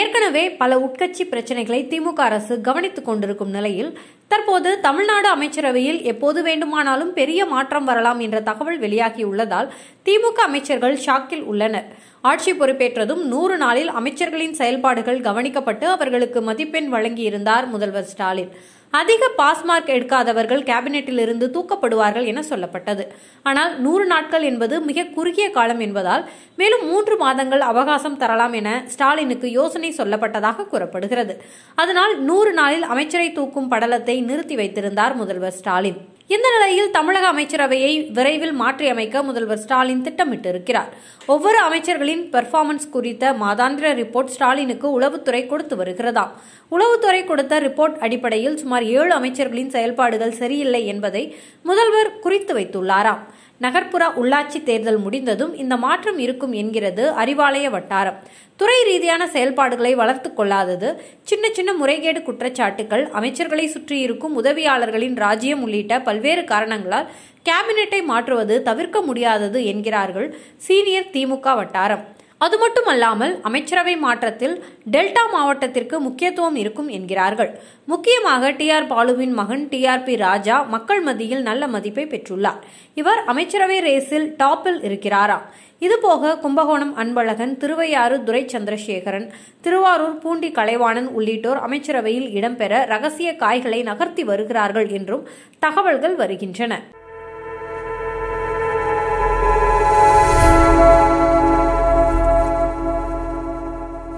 ஏற்கனவே பல உட்கட்சி பிரச்சனைகளை திமுக அரசு கவனித்துக் கொண்டிருக்கும் நிலையில் தற்போது தமிழ்நாடு அமைச்சரவையில் எப்போது வேண்டுமானாலும் பெரிய மாற்றம் வரலாம் என்ற தகவல் வெளியாகியுள்ளதால் திமுக அமைச்சர்கள் ஷாக்கில் உள்ளனர் ஆட்சி பொறுப்பேற்றதும் நூறு நாளில் அமைச்சர்களின் செயல்பாடுகள் கவனிக்கப்பட்டு அவர்களுக்கு மதிப்பெண் வழங்கியிருந்தார் முதல்வர் ஸ்டாலின் அதிக பாஸ் மார்க் எடுக்காதவர்கள் கேபினெட்டில் இருந்து தூக்கப்படுவார்கள் என சொல்லப்பட்டது ஆனால் நூறு நாட்கள் என்பது மிக குறுகிய காலம் என்பதால் மேலும் மூன்று மாதங்கள் அவகாசம் தரலாம் என ஸ்டாலினுக்கு யோசனை சொல்லப்பட்டதாக கூறப்படுகிறது அதனால் நூறு நாளில் அமைச்சரை தூக்கும் படலத்தை நிறுத்தி வைத்திருந்தார் முதல்வர் ஸ்டாலின் இந்த நிலையில் தமிழக அமைச்சரவையை விரைவில் மாற்றியமைக்க முதல்வர் ஸ்டாலின் திட்டமிட்டிருக்கிறார் ஒவ்வொரு அமைச்சர்களின் பெர்ஃபார்மன்ஸ் குறித்த மாதாந்திர ரிப்போர்ட் ஸ்டாலினுக்கு உளவுத்துறை கொடுத்து வருகிறதாம் உளவுத்துறை கொடுத்த ரிப்போர்ட் அடிப்படையில் சுமார் ஏழு அமைச்சர்களின் செயல்பாடுகள் சரியில்லை என்பதை முதல்வர் குறித்து வைத்துள்ளாராம் நகர்ப்புற உள்ளாட்சி தேர்தல் முடிந்ததும் இந்த மாற்றம் இருக்கும் என்கிறது அறிவாலய வட்டாரம் துறை ரீதியான செயல்பாடுகளை வளர்த்து கொள்ளாதது சின்ன சின்ன முறைகேடு குற்றச்சாட்டுகள் அமைச்சர்களை சுற்றியிருக்கும் உதவியாளர்களின் ராஜ்யம் உள்ளிட்ட பல்வேறு காரணங்களால் கேபினெட்டை மாற்றுவது தவிர்க்க முடியாதது என்கிறார்கள் சீனியர் திமுக வட்டாரம் அது மட்டுமல்லாமல் அமைச்சரவை மாற்றத்தில் டெல்டா மாவட்டத்திற்கு முக்கியத்துவம் இருக்கும் என்கிறார்கள் முக்கியமாக டி ஆர் பாலுவின் மகன் டி ஆர் பி ராஜா மக்கள் மத்தியில் நல்ல மதிப்பை பெற்றுள்ளார் இவர் அமைச்சரவை ரேஸில் டாப்பில் இருக்கிறாராம் இதுபோக கும்பகோணம் அன்பழகன் திருவையாறு துரை சந்திரசேகரன் திருவாரூர் பூண்டி கலைவாணன் உள்ளிட்டோர் அமைச்சரவையில் இடம்பெற ரகசிய காய்களை நகர்த்தி வருகிறார்கள் என்றும் தகவல்கள் வருகின்றன